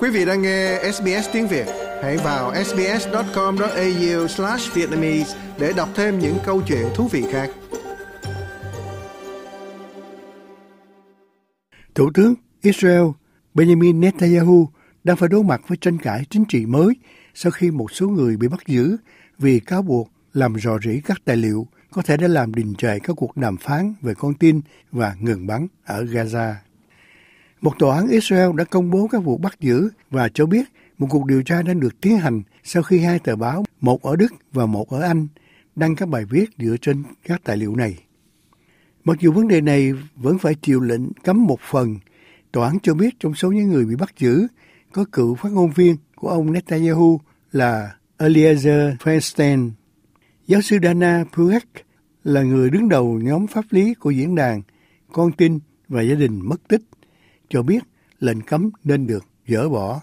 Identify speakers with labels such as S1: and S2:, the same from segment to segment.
S1: Quý vị đang nghe SBS tiếng Việt, hãy vào sbs.com.au vietnamese để đọc thêm những câu chuyện thú vị khác. Thủ tướng Israel Benjamin Netanyahu đang phải đối mặt với tranh cãi chính trị mới sau khi một số người bị bắt giữ vì cáo buộc làm rò rỉ các tài liệu có thể đã làm đình trệ các cuộc đàm phán về con tin và ngừng bắn ở Gaza. Một tòa án Israel đã công bố các vụ bắt giữ và cho biết một cuộc điều tra đang được tiến hành sau khi hai tờ báo, một ở Đức và một ở Anh, đăng các bài viết dựa trên các tài liệu này. Mặc dù vấn đề này vẫn phải chịu lệnh cấm một phần, tòa án cho biết trong số những người bị bắt giữ có cựu phát ngôn viên của ông Netanyahu là Eliezer Feinstein. Giáo sư Dana Pruek là người đứng đầu nhóm pháp lý của diễn đàn Con tin và gia đình mất tích cho biết lệnh cấm nên được dỡ bỏ.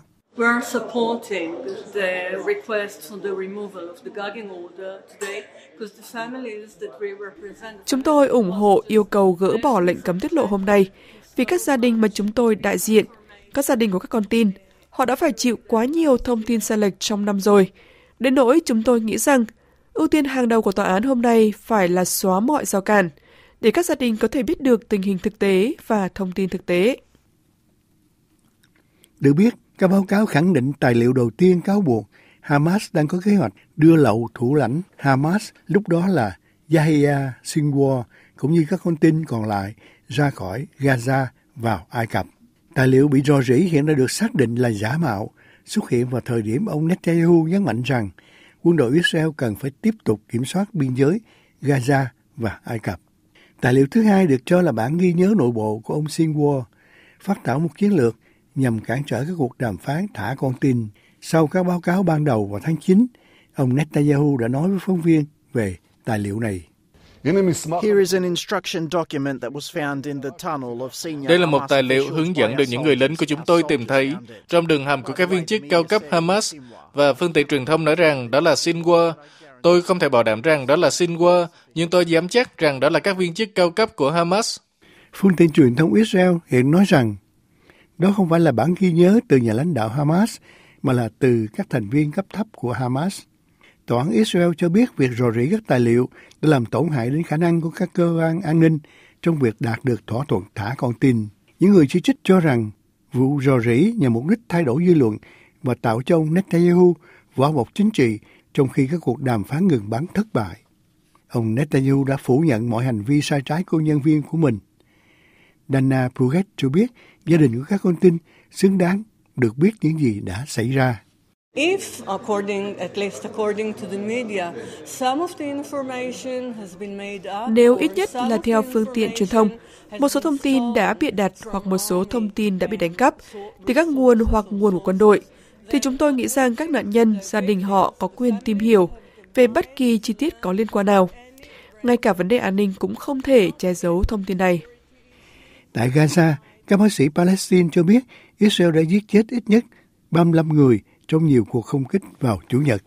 S1: Chúng tôi ủng hộ yêu cầu gỡ bỏ lệnh cấm tiết lộ hôm nay vì các gia đình mà chúng tôi đại diện, các gia đình của các con tin, họ đã phải chịu quá nhiều thông tin sai lệch trong năm rồi. Đến nỗi chúng tôi nghĩ rằng ưu tiên hàng đầu của tòa án hôm nay phải là xóa mọi rào cản để các gia đình có thể biết được tình hình thực tế và thông tin thực tế. Được biết, các báo cáo khẳng định tài liệu đầu tiên cáo buộc Hamas đang có kế hoạch đưa lậu thủ lãnh Hamas lúc đó là Yahya Sinwar cũng như các con tin còn lại ra khỏi Gaza vào Ai Cập. Tài liệu bị rò rỉ hiện đã được xác định là giả mạo, xuất hiện vào thời điểm ông Netanyahu nhấn mạnh rằng quân đội Israel cần phải tiếp tục kiểm soát biên giới Gaza và Ai Cập. Tài liệu thứ hai được cho là bản ghi nhớ nội bộ của ông Sinwar, phát thảo một chiến lược nhằm cản trở các cuộc đàm phán thả con tin. Sau các báo cáo ban đầu vào tháng 9, ông Netanyahu đã nói với phóng viên về tài liệu này. Đây là một tài liệu hướng dẫn được những người lính của chúng tôi tìm thấy trong đường hầm của các viên chức cao cấp Hamas và phương tiện truyền thông nói rằng đó là Sinwar. Tôi không thể bảo đảm rằng đó là Sinwar, nhưng tôi dám chắc rằng đó là các viên chức cao cấp của Hamas. Phương tiện truyền thông Israel hiện nói rằng đó không phải là bản ghi nhớ từ nhà lãnh đạo Hamas, mà là từ các thành viên cấp thấp của Hamas. Tòa án Israel cho biết việc rò rỉ các tài liệu đã làm tổn hại đến khả năng của các cơ quan an ninh trong việc đạt được thỏa thuận thả con tin. Những người chỉ trích cho rằng vụ rò rỉ nhằm mục đích thay đổi dư luận và tạo cho ông Netanyahu vỏ bọc chính trị trong khi các cuộc đàm phán ngừng bắn thất bại. Ông Netanyahu đã phủ nhận mọi hành vi sai trái của nhân viên của mình Dana Puget cho biết gia đình của các con tin xứng đáng được biết những gì đã xảy ra. Nếu ít nhất là theo phương tiện truyền thông, một số thông tin đã bị đặt hoặc một số thông tin đã bị đánh cắp từ các nguồn hoặc nguồn của quân đội, thì chúng tôi nghĩ rằng các nạn nhân, gia đình họ có quyền tìm hiểu về bất kỳ chi tiết có liên quan nào. Ngay cả vấn đề an ninh cũng không thể che giấu thông tin này. Tại Gaza, các bác sĩ Palestine cho biết Israel đã giết chết ít nhất 35 người trong nhiều cuộc không kích vào Chủ nhật.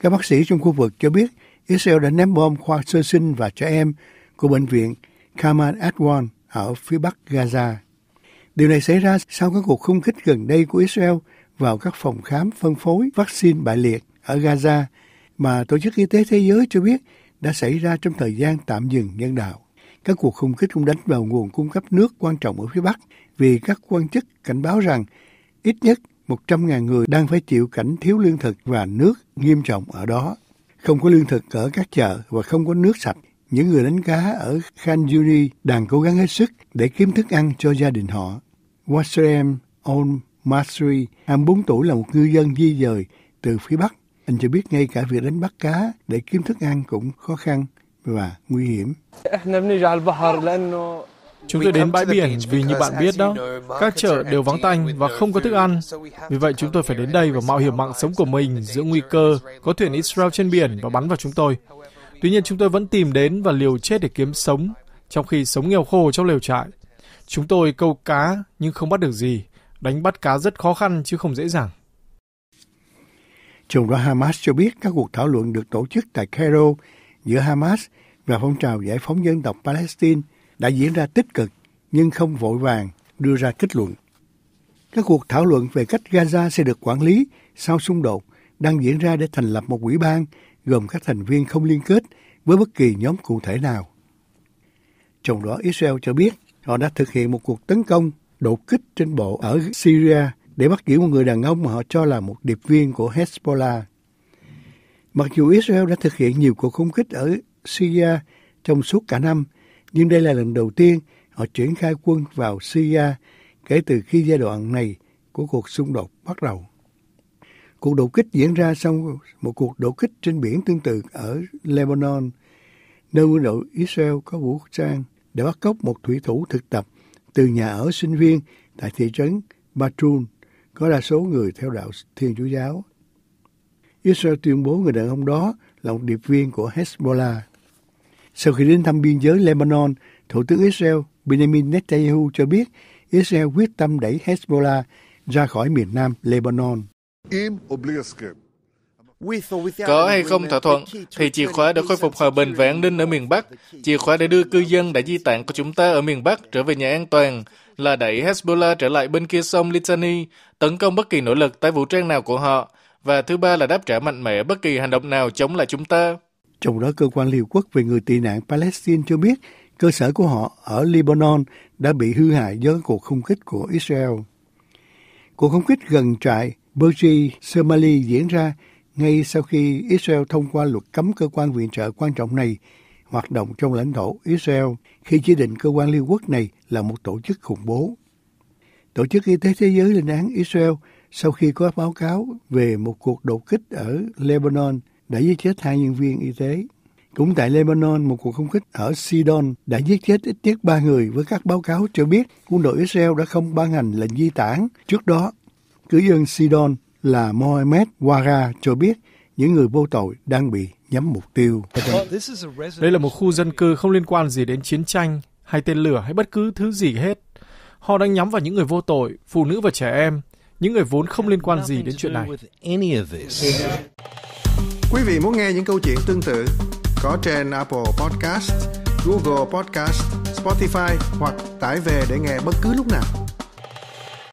S1: Các bác sĩ trong khu vực cho biết Israel đã ném bom khoa sơ sinh và trẻ em của bệnh viện Kamal Adwan ở phía bắc Gaza. Điều này xảy ra sau các cuộc không kích gần đây của Israel vào các phòng khám phân phối vaccine bại liệt ở Gaza mà Tổ chức Y tế Thế giới cho biết đã xảy ra trong thời gian tạm dừng nhân đạo. Các cuộc không kích cũng đánh vào nguồn cung cấp nước quan trọng ở phía Bắc vì các quan chức cảnh báo rằng ít nhất 100.000 người đang phải chịu cảnh thiếu lương thực và nước nghiêm trọng ở đó. Không có lương thực ở các chợ và không có nước sạch. Những người đánh cá ở Khan Yuni đang cố gắng hết sức để kiếm thức ăn cho gia đình họ. Wasserem On Masri, 24 tuổi là một ngư dân di dời từ phía Bắc. Anh cho biết ngay cả việc đánh bắt cá để kiếm thức ăn cũng khó khăn và nguy hiểm. Chúng tôi đến bãi biển vì như bạn biết đó, các chợ đều vắng tanh và không có thức ăn. Vì vậy chúng tôi phải đến đây và mạo hiểm mạng sống của mình giữa nguy cơ có thuyền Israel trên biển và bắn vào chúng tôi. Tuy nhiên chúng tôi vẫn tìm đến và liều chết để kiếm sống, trong khi sống nghèo khô trong lều trại. Chúng tôi câu cá nhưng không bắt được gì. Đánh bắt cá rất khó khăn chứ không dễ dàng. Trường đoàn Hamas cho biết các cuộc thảo luận được tổ chức tại Cairo giữa Hamas và phong trào giải phóng dân tộc Palestine đã diễn ra tích cực nhưng không vội vàng đưa ra kết luận. Các cuộc thảo luận về cách Gaza sẽ được quản lý sau xung đột đang diễn ra để thành lập một ủy ban gồm các thành viên không liên kết với bất kỳ nhóm cụ thể nào. Trong đó Israel cho biết họ đã thực hiện một cuộc tấn công đột kích trên bộ ở Syria để bắt giữ một người đàn ông mà họ cho là một điệp viên của Hezbollah. Mặc dù Israel đã thực hiện nhiều cuộc không kích ở Syria trong suốt cả năm, nhưng đây là lần đầu tiên họ triển khai quân vào Syria kể từ khi giai đoạn này của cuộc xung đột bắt đầu. Cuộc đột kích diễn ra sau một cuộc đột kích trên biển tương tự ở Lebanon, nơi quân đội Israel có vũ trang để bắt cóc một thủy thủ thực tập từ nhà ở sinh viên tại thị trấn Batrun có đa số người theo đạo Thiên Chúa Giáo. Israel tuyên bố người đàn ông đó là một điệp viên của Hezbollah. Sau khi đến thăm biên giới Lebanon, Thủ tướng Israel Benjamin Netanyahu cho biết Israel quyết tâm đẩy Hezbollah ra khỏi miền nam Lebanon. Có hay không thỏa thuận thì chìa khóa để khôi phục hòa bình và an ninh ở miền Bắc, chìa khóa để đưa cư dân đã di tản của chúng ta ở miền Bắc trở về nhà an toàn là đẩy Hezbollah trở lại bên kia sông Litani, tấn công bất kỳ nỗ lực tái vũ trang nào của họ, và thứ ba là đáp trả mạnh mẽ bất kỳ hành động nào chống lại chúng ta. Trong đó, cơ quan liên quốc về người tị nạn Palestine cho biết cơ sở của họ ở Lebanon đã bị hư hại do cuộc không kích của Israel. Cuộc không kích gần trại Berji Somali diễn ra ngay sau khi Israel thông qua luật cấm cơ quan viện trợ quan trọng này hoạt động trong lãnh thổ Israel khi chỉ định cơ quan Liên Quốc này là một tổ chức khủng bố. Tổ chức Y tế Thế giới lên án Israel sau khi có báo cáo về một cuộc đột kích ở Lebanon đã giết chết hai nhân viên y tế. Cũng tại Lebanon, một cuộc không kích ở Sidon đã giết chết ít nhất ba người với các báo cáo cho biết quân đội Israel đã không ban hành lệnh di tản trước đó. Cử dân Sidon là Mohamed Wara cho biết những người vô tội đang bị nhắm mục tiêu. Đây là một khu dân cư không liên quan gì đến chiến tranh hay tên lửa hay bất cứ thứ gì hết. Họ đang nhắm vào những người vô tội, phụ nữ và trẻ em, những người vốn không liên quan gì đến chuyện này. Quý vị muốn nghe những câu chuyện tương tự có trên Apple Podcast, Google Podcast, Spotify hoặc tải về để nghe bất cứ lúc nào.